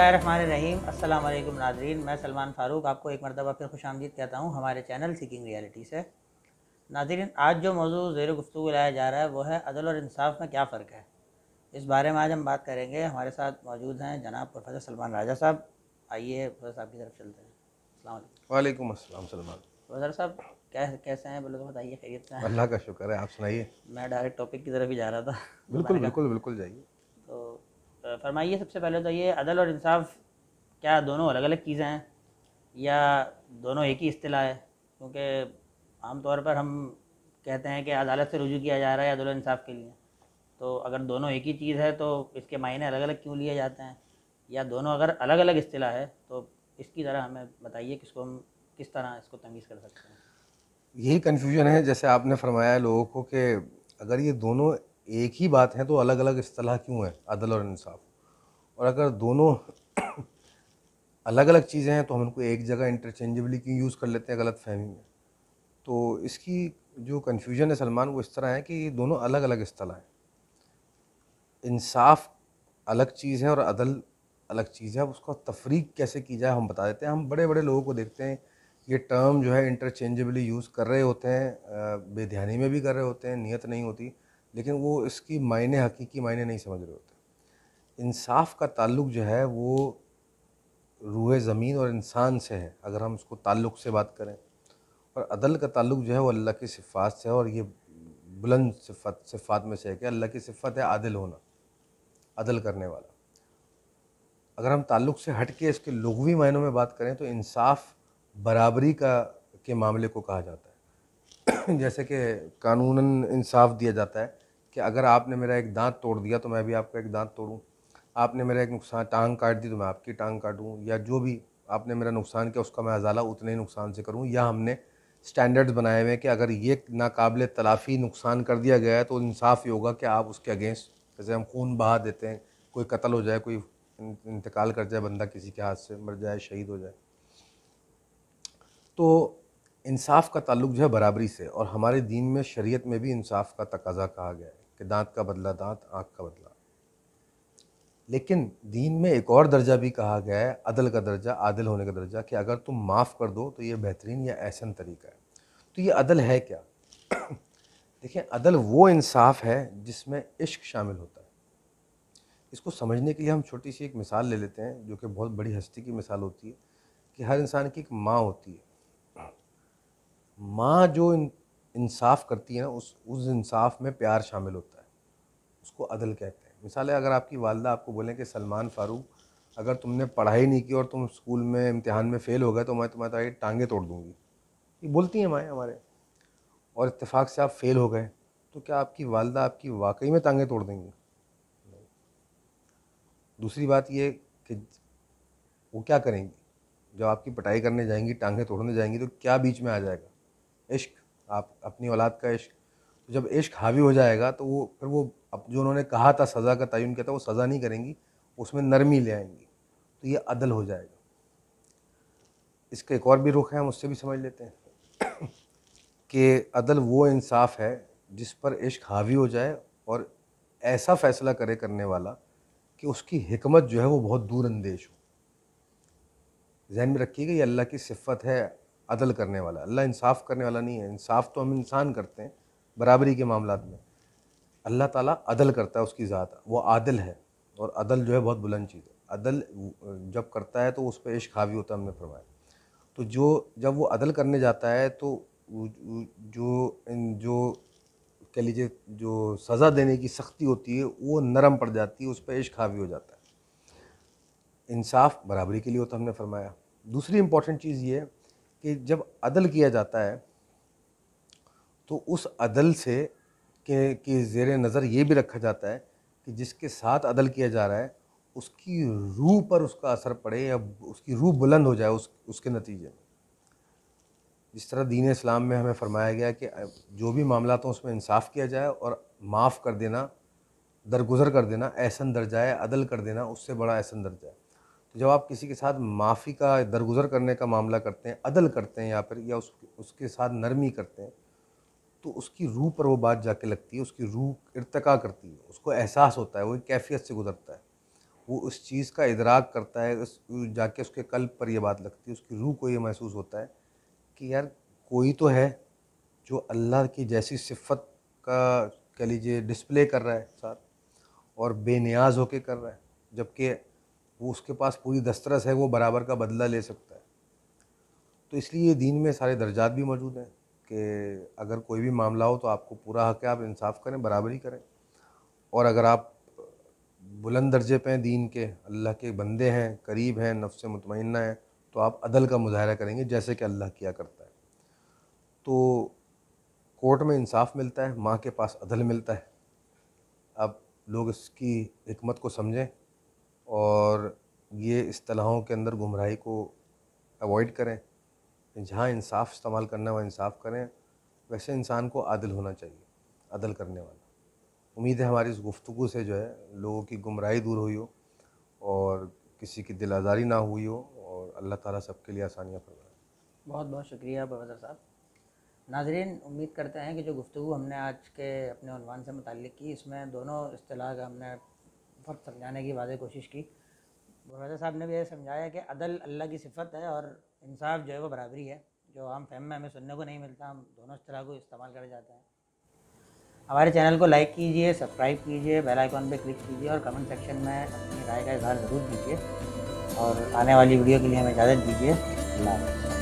बसमीम अल्लाम नाजरीन मैं सलमान फ़ारूक आपको एक मरतबा फिर खुश आमदीद कहता हूँ हमारे चैनल सीकिंग रियलिटी से नाजरीन आज जो मौजू ज़ेर गुफ्तु लाया जा रहा है वो है अदल और इंसाफ में क्या फ़र्क है इस बारे में आज हम बात करेंगे हमारे साथ मौजूद हैं जनाब प्रोफेसर सलमान राजा साहब आइए प्रोफेसर साहब की तरफ चलते हैं वालेकुम अस्सलाम सलमान प्रोफेसर साहब कैसे कैसे हैं बोलो तो बताइए खैरियत से अल्लाह का शुक्र है आप सुनाइए मैं डायरेक्ट टॉपिक की तरफ ही जा रहा था बिल्कुल बिल्कुल बिल्कुल जाइए फरमाइए सबसे पहले तो ये अदल और इंसाफ क्या दोनों अलग अलग चीज़ें हैं या दोनों एक ही अतलाह है क्योंकि आम तौर पर हम कहते हैं कि अदालत से रुजू किया जा रहा है अदल और इंसाफ के लिए तो अगर दोनों एक ही चीज़ है तो इसके मायने अलग अलग क्यों लिए जाते हैं या दोनों अगर अलग अलग अतलाह है तो इसकी ज़रा हमें बताइए किसको हम किस तरह इसको तमीज़ कर सकते हैं यही कन्फ्यूजन है जैसे आपने फरमाया लोगों को कि अगर ये दोनों एक ही बात है तो अलग अलग असलाह क्यों है अदल और इंसाफ और अगर दोनों अलग अलग चीज़ें हैं तो हम उनको एक जगह इंटरचेंजेबली क्यों यूज़ कर लेते हैं गलत फहमी में तो इसकी जो कन्फ्यूजन है सलमान वो इस तरह है कि ये दोनों अलग अलग स्थल हैं इंसाफ अलग चीज़ है और अदल अलग चीज़ है अब उसका तफरीक कैसे की जाए हम बता देते हैं हम बड़े बड़े लोगों को देखते हैं ये टर्म जो है इंटरचेंजेबली यूज़ कर रहे होते हैं बेध्यानी में भी कर रहे होते हैं नियत नहीं होती लेकिन वो इसकी मायने हकीकी मायने नहीं समझ रहे होते इंसाफ का ताल्लुक जो है वो रूह ज़मीन और इंसान से है अगर हम उसको ताल्लुक से बात करें और अदल का ताल्लुक जो है वो अल्लाह की सिफ़ात से है और ये बुलंद सिफत सिफात में से है कि अल्लाह की सिफत है आदिल होना अदल करने वाला अगर हम ताल्लुक से हट के इसके लघवी मायनों में बात करें तो इंसाफ बराबरी का के मामले को कहा जाता है जैसे कि कानूनन इंसाफ दिया जाता है कि अगर आपने मेरा एक दांत तोड़ दिया तो मैं भी आपका एक दांत तोड़ूँ आपने मेरा एक नुकसान टांग काट दी तो मैं आपकी टांग काटूँ या जो भी आपने मेरा नुकसान किया उसका मैं अजाला उतने ही नुकसान से करूँ या हमने स्टैंडर्ड्स बनाए हुए हैं कि अगर ये नाकबले तलाफ़ी नुकसान कर दिया गया है तो इंसाफ ही होगा कि आप उसके अगेंस्ट जैसे हम खून बहा देते हैं कोई कत्ल हो जाए कोई इंतकाल कर जाए बंदा किसी के हाथ से मर जाए शहीद हो जाए तो इंसाफ का ताल्लुक जो है बराबरी से और हमारे दीन में शरीयत में भी इंसाफ का तकाजा कहा गया है कि दांत का बदला दांत आँख का बदला लेकिन दीन में एक और दर्जा भी कहा गया है अदल का दर्जा आदिल होने का दर्जा कि अगर तुम माफ़ कर दो तो ये बेहतरीन या एहसन तरीका है तो ये अदल है क्या देखिए अदल वो इंसाफ है जिसमें इश्क शामिल होता है इसको समझने के लिए हम छोटी सी एक मिसाल ले लेते हैं जो कि बहुत बड़ी हस्ती की मिसाल होती है कि हर इंसान की एक माँ होती है माँ जो इंसाफ करती है ना उस उस इंसाफ में प्यार शामिल होता है उसको अदल कहते हैं मिसाल है अगर आपकी वालदा आपको बोलें कि सलमान फ़ारूक अगर तुमने पढ़ाई नहीं की और तुम स्कूल में इम्तहान में फ़ेल हो गए तो मैं तुम्हारी टांगे तोड़ दूँगी ये बोलती हैं माएँ हमारे और इतफ़ाक़ से आप फ़ेल हो गए तो क्या आपकी वालदा आपकी वाकई में टांगे तोड़ देंगी दूसरी बात ये कि वो क्या करेंगी जब आपकी पटाई करने जाएंगी टांगे तोड़ने जाएंगी तो क्या बीच में आ जाएगा इश्क आप अपनी औलाद का इश्क जब इश्क हावी हो जाएगा तो वो फिर वो अब जो उन्होंने कहा था सज़ा का तयन किया था वो सज़ा नहीं करेंगी उसमें नरमी ले आएंगी तो ये अदल हो जाएगा इसका एक और भी रुख है हम उससे भी समझ लेते हैं कि अदल वो इंसाफ है जिस पर इश्क हावी हो जाए और ऐसा फ़ैसला करे करने वाला कि उसकी हमत जो है वो बहुत दूर अंदेश हो जहन में रखिएगा ये अल्लाह की सिफत है अदल करने वाला अल्लाह इंसाफ करने वाला नहीं है इंसाफ तो हम इंसान करते हैं बराबरी के मामला में अल्लाह ताला अदल करता है उसकी ज़ात वो आदल है और अदल जो है बहुत बुलंद चीज़ है अदल जब करता है तो उस पर इश्क हावी होता है हमने फरमाया तो जो जब वो अदल करने जाता है तो जो जो कह लीजिए जो सज़ा देने की सख्ती होती है वो नरम पड़ जाती है उस पर इश्क हावी हो जाता है इंसाफ बराबरी के लिए होता हमने फरमाया दूसरी इम्पॉर्टेंट चीज़ ये कि जब अदल किया जाता है तो उस अदल से के कि जेर नज़र ये भी रखा जाता है कि जिसके साथ अदल किया जा रहा है उसकी रूह पर उसका असर पड़े या उसकी रूह बुलंद हो जाए उस उसके नतीजे में जिस तरह दीन इस्लाम में हमें फरमाया गया कि जो भी मामला तो उसमें इंसाफ किया जाए और माफ़ कर देना दरगुजर कर देना ऐसन है अदल कर देना उससे बड़ा ऐसन दर्जा है तो जब आप किसी के साथ माफ़ी का दरगुजर करने का मामला करते हैं अदल करते हैं या फिर या उस उसके साथ नरमी करते हैं तो उसकी रूह पर वो बात जाके लगती है उसकी रूह इरतका करती है उसको एहसास होता है वो एक कैफियत से गुजरता है वो उस चीज़ का इदराक करता है उस जाके उसके कल्प पर यह बात लगती है उसकी रूह को ये महसूस होता है कि यार कोई तो है जो अल्लाह की जैसी सिफत का कह लीजिए डिस्प्ले कर रहा है साथ और बेनियाज होके कर रहा है जबकि वो उसके पास पूरी दस्तरस है वो बराबर का बदला ले सकता है तो इसलिए दीन में सारे दर्जात भी मौजूद हैं कि अगर कोई भी मामला हो तो आपको पूरा हक है आप इंसाफ करें बराबरी करें और अगर आप बुलंद दर्जे पे हैं दीन के अल्लाह के बंदे हैं करीब हैं नफ्स मुतमना हैं तो आप अदल का मुजाहरा करेंगे जैसे कि अल्लाह किया करता है तो कोर्ट में इंसाफ मिलता है माँ के पास अदल मिलता है अब लोग इसकी हमत को समझें और ये असलाहों के अंदर गुमराही को अवॉइड करें जहाँ इंसाफ इस्तेमाल करना वह इंसाफ करें वैसे इंसान को आदिल होना चाहिए अदल करने वाला उम्मीद है हमारी इस गुफ्तु से जो है लोगों की गुमराही दूर हुई हो और किसी की दिल आज़ारी ना हुई हो और अल्लाह ताला सबके लिए आसानियाँ फरमाए बहुत बहुत शुक्रिया प्रोफेसर साहब नाजरीन उम्मीद करते हैं कि जो गुफ्तु हमने आज के अपने अनवान से मुतल की इसमें दोनों अतलाह का हमने फ़र्क समझाने की वादे कोशिश की प्रोफेसर साहब ने भी यह समझाया कि अदल अल्लाह की सिफत है और इंसाफ जो है वो बराबरी है जो हम फैम में हमें सुनने को नहीं मिलता हम दोनों इस तरह को इस्तेमाल कर जाते हैं हमारे चैनल को लाइक कीजिए सब्सक्राइब कीजिए बेल आइकॉन पे क्लिक कीजिए और कमेंट सेक्शन में अपनी राय का इजहार ज़रूर दीजिए और आने वाली वीडियो के लिए हमें इजाज़त दीजिए अल्लाह